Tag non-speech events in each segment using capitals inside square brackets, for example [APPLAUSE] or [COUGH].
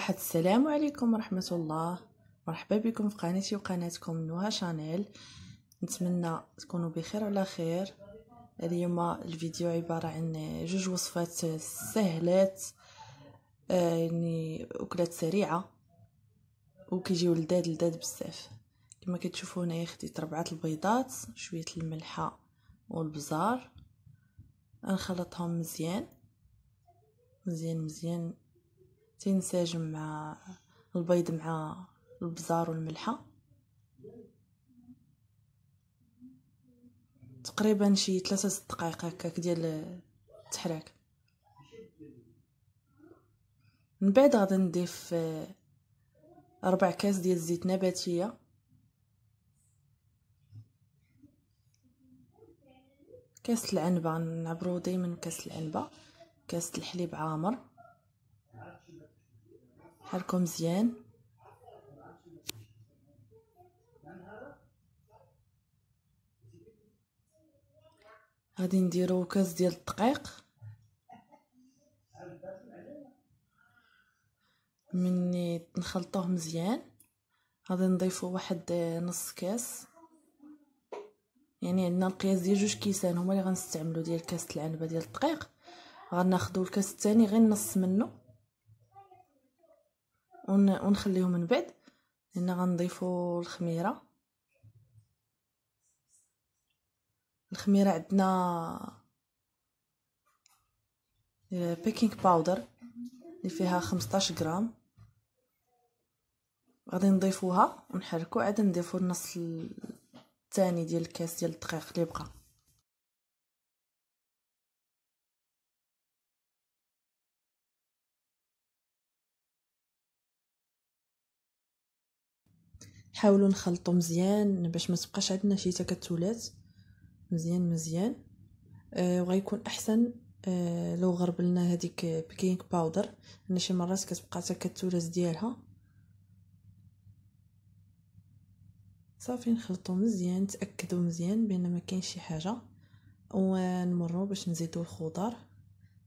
واحد السلام عليكم ورحمة الله مرحبا بكم في قناتي وقناتكم نوها شانيل نتمنى تكونوا بخير وعلى خير اليوم الفيديو عبارة عن جوج وصفات سهلات آه، يعني أكلات سريعة وكيجيو لذاد لداد بزاف كما كتشوفوا هنايا خديت ربعة البيضات شوية الملحة والبزار نخلطهم مزيان مزيان مزيان تنسجم مع البيض مع البزار والملحه تقريبا شي ثلاثة دقائق هكاك ديال التحراك من بعد غادي نضيف آه، ربع كاس ديال الزيت نباتيه كاس العنبه نعبرو دائما كاس العنبه كاس الحليب عامر حالكم مزيان غادي نديرو كاس ديال الدقيق مني نخلطوه مزيان غادي نضيفو واحد نص كاس يعني عندنا القياس ديال جوج كيسان هما اللي غنستعملو ديال كاس العنبه ديال الدقيق غناخدو الكاس الثاني غير نص منه ونخليه من بعد هنا غنضيفوا الخميره الخميره عندنا بيكينغ آه، باودر اللي فيها 15 غرام غادي نضيفوها ونحركو عاد نضيفو النص الثاني ديال الكاس ديال الدقيق اللي بقى حاولوا نخلطوا مزيان باش ما تبقاش عندنا شي تكتلات مزيان مزيان آه وغيكون احسن آه لو غربلنا هذيك بيكينغ باودر لان شي مرات كتبقى تكتلات ديالها صافي نخلطو مزيان نتاكدو مزيان بان ما كاين شي حاجه ونمروا باش نزيدو الخضار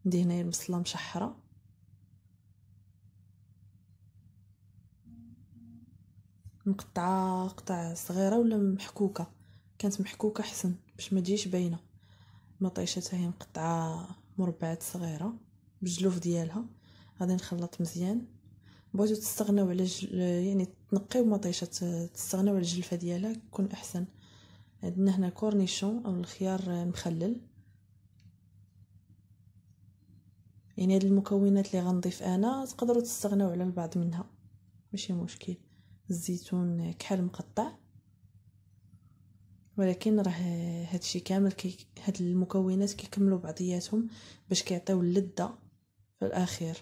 عندي هنايا البصله مشحره مقطعه قطع صغيره ولا محكوكه كانت محكوكه حسن باش ما تجيش باينه مطيشه هي مقطعه مربعات صغيره بجلوف ديالها غادي نخلط مزيان بغيتو تستغناو على جل... يعني تنقيو مطيشه تستغناو على الجلفه ديالها يكون احسن عندنا هنا كورنيشون او الخيار مخلل يعني هاد المكونات اللي غنضيف انا تقدروا تستغناو على البعض منها ماشي مشكل الزيتون كحل مقطع ولكن راه هادشي كامل كي هاد المكونات كيكملوا بعضياتهم باش كيعطيو اللذه في الاخير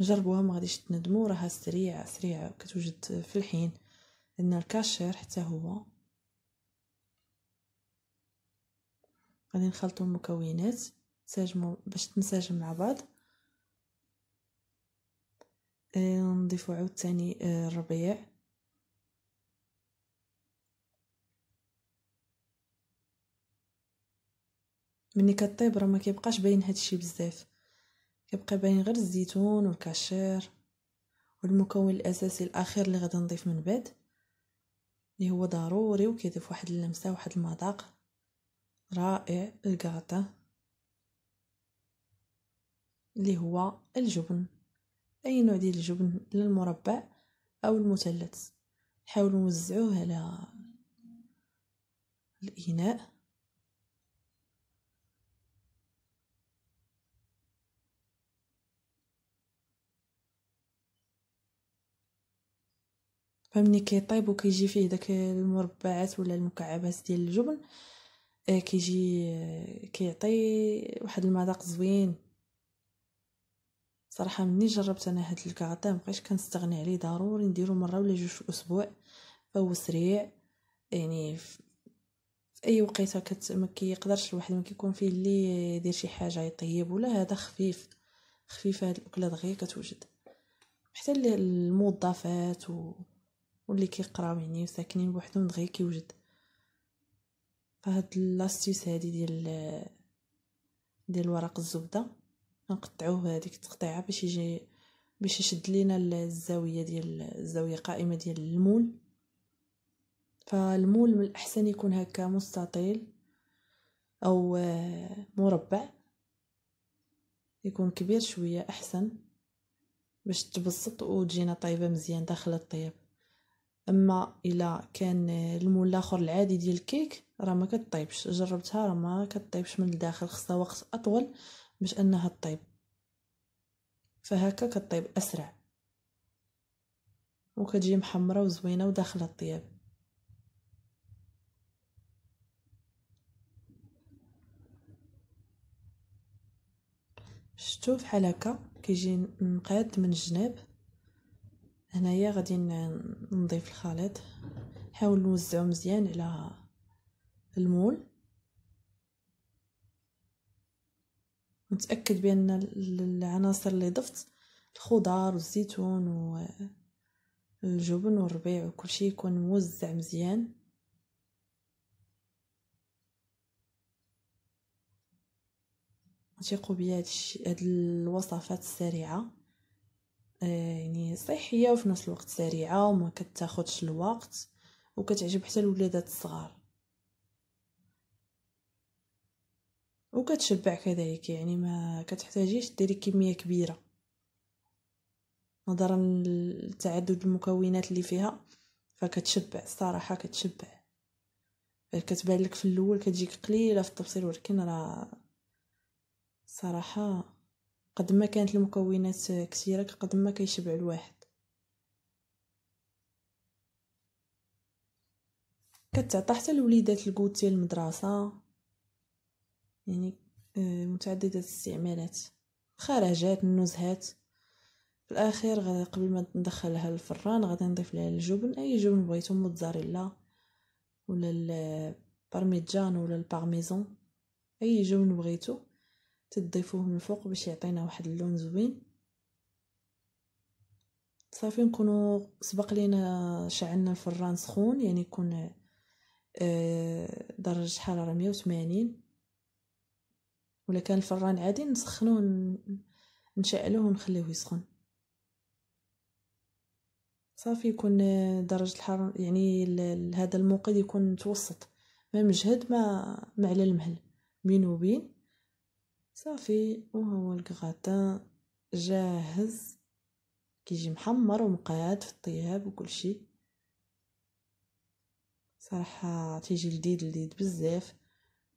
جربوها ما غاديش تندموا راها سريعه سريعه كتوجد في الحين عندنا الكاشير حتى هو غادي نخلطوا المكونات تساجموا باش تنسجم مع بعض آه، نضيفوا عاوتاني آه، الربيع ملي كطيب راه ما كيبقاش باين هادشي بزاف كيبقى باين غير الزيتون والكاشير والمكون الاساسي الاخير اللي غادي نضيف من بعد اللي هو ضروري وكيضيف واحد اللمسه واحد المذاق رائع الكاطا اللي هو الجبن اي نوع ديال الجبن للمربع او المثلث نحاول نوزعوه على الاناء فمني كيطيب وكيجي فيه داك المربعات ولا المكعبات ديال الجبن آه، كيجي آه، كيعطي واحد المذاق زوين صراحه مني جربت انا هاد الكاطي مبقيتش كنستغني عليه ضروري نديرو مره ولا جوج في الاسبوع فهو سريع يعني في اي وقيته كت ما كيقدرش الواحد ما كيكون فيه اللي يدير شي حاجه يطيب ولا هذا خفيف خفيف هاد الاكله دغيا كتوجد حتى الموظفات و واللي كيقراو يعني وساكنين بوحدهم دغيا كيوجد فهاد لاستيس هادي ديال ديال ورق الزبده نقطعوه هذيك التقطيعه باش يجي باش يشد لينا الزاويه ديال الزاويه قائمه ديال المول فالمول من الاحسن يكون هكا مستطيل او مربع يكون كبير شويه احسن باش تبسط وتجينا طيبه مزيان داخل الطياب اما الا كان المول الاخر العادي ديال الكيك راه ما كطيبش جربتها راه ما كطيبش من الداخل خصها وقت اطول باش انها طيب فهكا كطيب اسرع وكتجي محمره وزوينه وداخله الطياب شتو فحال هكا كيجي نقاد من الجناب هنايا غادي نضيف الخليط نحاول نوزعو مزيان على المول نتاكد بان العناصر اللي ضفت الخضار والزيتون والجبن والربيع وكلشي يكون موزع مزيان تيقوا هاد الوصفات السريعه يعني صحيه وفي نفس الوقت سريعه وما كتاخذش الوقت وكتعجب حتى الولادات الصغار وكتشبع كذلك يعني ما كتحتاجيش ديري كميه كبيره نظرا لتعدد المكونات اللي فيها فكتشبع الصراحه كتشبع كتبان لك في الاول كتجيك قليله في التبصير ولكن راه صراحه قد ما كانت المكونات كثيرة قد ما كيشبع الواحد كتعطى حتى الوليدات الكوت ديال المدرسة يعني آه، متعددة الاستعمالات خرجات النزهات في الاخير غدا قبل ما ندخلها للفران غادي نضيف لها الجبن اي جبن بغيتو موتزاريلا ولا البارميجان ولا البارميزون اي جبن بغيتو تضيفوه من الفوق باش يعطينا واحد اللون زوين صافي نكونوا سبق لينا شعلنا الفران سخون يعني يكون آه، درجة حرارة 180 ولا كان الفران عادي نسخنوه نشعلوه ونخليوه يسخن صافي يكون آه، درجة الحرارة يعني هذا الموقد يكون متوسط ما مجهد ما على المهل بين وبين صافي وهو الكغاتان جاهز كيجي محمر ومقاد في الطياب وكل شيء صراحة تيجي لذيذ لذيذ بزاف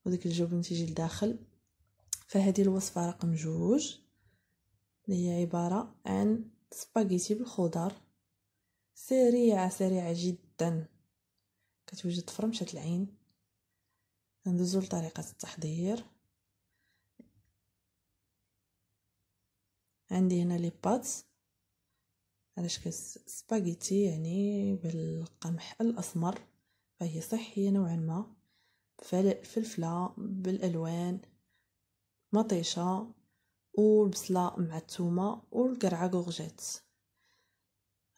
وديك الجبن تيجي لداخل فهذه الوصفة رقم جوج اللي هي عبارة عن سباغيتي بالخضر سريعة سريعة جدا كتوجد فرمشة العين ندوزو لطريقة التحضير عندي هنا لي باتس علاش شكل سباغيتي يعني بالقمح الاسمر فهي صحيه نوعا ما فلفله بالالوان مطيشه والبصله مع الثومه والقرعه غورجيت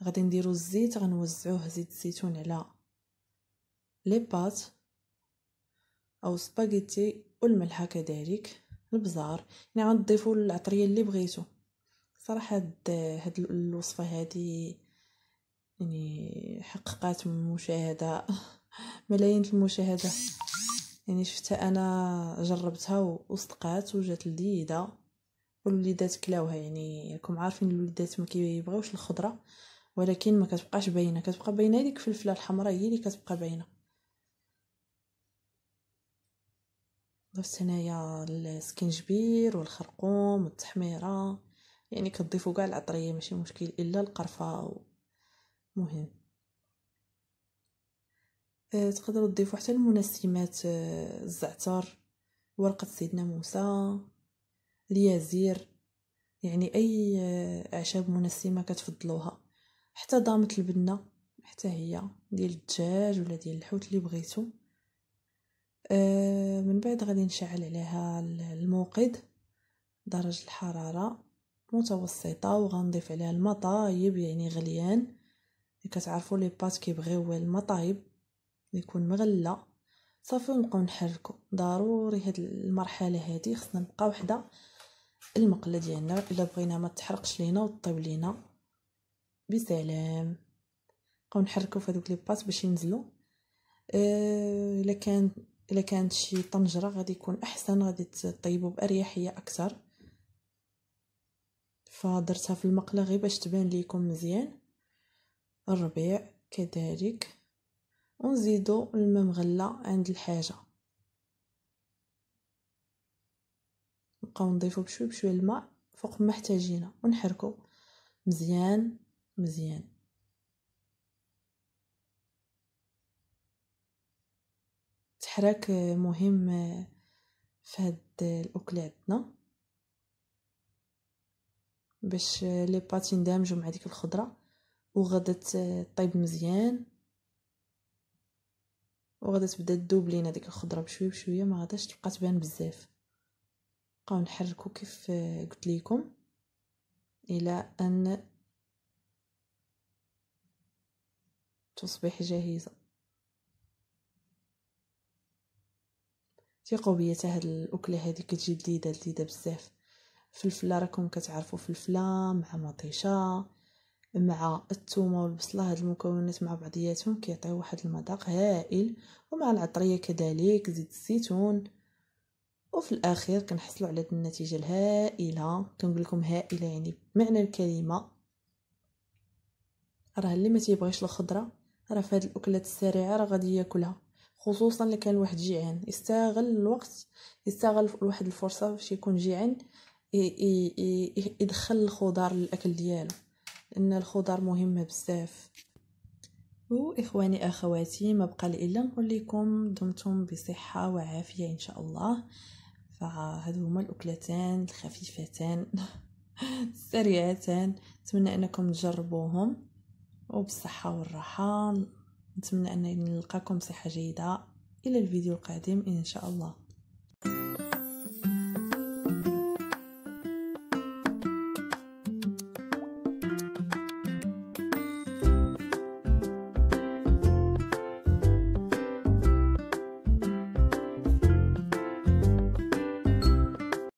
غادي نديرو الزيت غنوزعوه زيت الزيتون على لي بات او سباغيتي والملحه كذلك البزار يعني غنضيفو العطريه اللي بغيتو صراحه هاد هاد الوصفه هادي يعني حققت مشاهده [LAUGHS] ملايين المشاهده يعني شفتها انا جربتها وصدقات وجات لذيذه والوليدات كلاوها يعني راكم عارفين الوليدات ما كيبغيوش الخضره ولكن ما كتبقاش باينه كتبقى باينه ديك الفلفله الحمراء هي اللي كتبقى باينه ضفت هنايا السكنجبير والخرقوم والتحميره يعني كتضيفوا كاع العطريه ماشي مشكل الا القرفه و... مهم أه تقدروا تضيفوا حتى المنسمات أه الزعتر ورقه سيدنا موسى اليازير يعني اي أه، اعشاب منسمه كتفضلوها حتى ضامه البنه حتى هي ديال الدجاج ولا ديال الحوت اللي بغيتو أه من بعد غادي نشعل عليها الموقد درجه الحراره متوسطة وغنضيف عليها المطايب يعني غليان كتعرفوا لي بات كيبغيو المطايب يكون مغلى صافي ونبقاو نحركو ضروري هاد المرحله هادي خصنا نبقى وحده المقله ديالنا الا بغينا ما تحرقش لينا وطيب لينا بسلام نبقاو نحركو في لي بات باش ينزلو آه، الا كان الا كانت شي طنجره غادي يكون احسن غادي تطيبو باريحيه اكثر فدرتها في المقله غير باش تبان ليكم مزيان الربيع كذلك ونزيدو الماء مغلى عند الحاجه نبقاو نضيفو بشوي بشوي الماء فوق ما احتاجينا ونحركو مزيان مزيان التحراك مهم في هاد الاكل عندنا باش لي باتي يندمجوا مع ديك الخضره وغادا طيب مزيان وغادا تبدا تذوب لينا ديك الخضره بشويه بشويه ما غاداش تبقى تبان بزاف نبقاو نحركو كيف آه، قلت لكم الى ان تصبح جاهزه ثقوا بيا حتى هاد الاكله هذه كتجي لذيذه لذيذه بزاف فلفله راكم كتعرفوا فلفله مع مطيشه مع الثومه والبصله هاد المكونات مع بعضياتهم كيعطيو واحد المذاق هائل ومع العطريه كذلك زيت الزيتون وفي الاخير كنحصلوا على النتيجه الهائله كنقول لكم هائله يعني بمعنى الكلمه راه اللي ما تيبغيش الخضره راه في هاد الاكلات السريعه راه غادي ياكلها خصوصا اللي كان واحد جيعان يستغل الوقت يستغل واحد الفرصه باش يكون جيعان يدخل الخضار للاكل ديالو لان الخضار مهمه بزاف واخواني اخواتي ما بقى لي الا نقول لكم دمتم بصحه وعافيه ان شاء الله فهادو هما الاكلتان الخفيفتان [LAUGHS] السريعتان نتمنى انكم تجربوهم وبالصحه والراحه نتمنى ان نلقاكم بصحه جيده الى الفيديو القادم ان شاء الله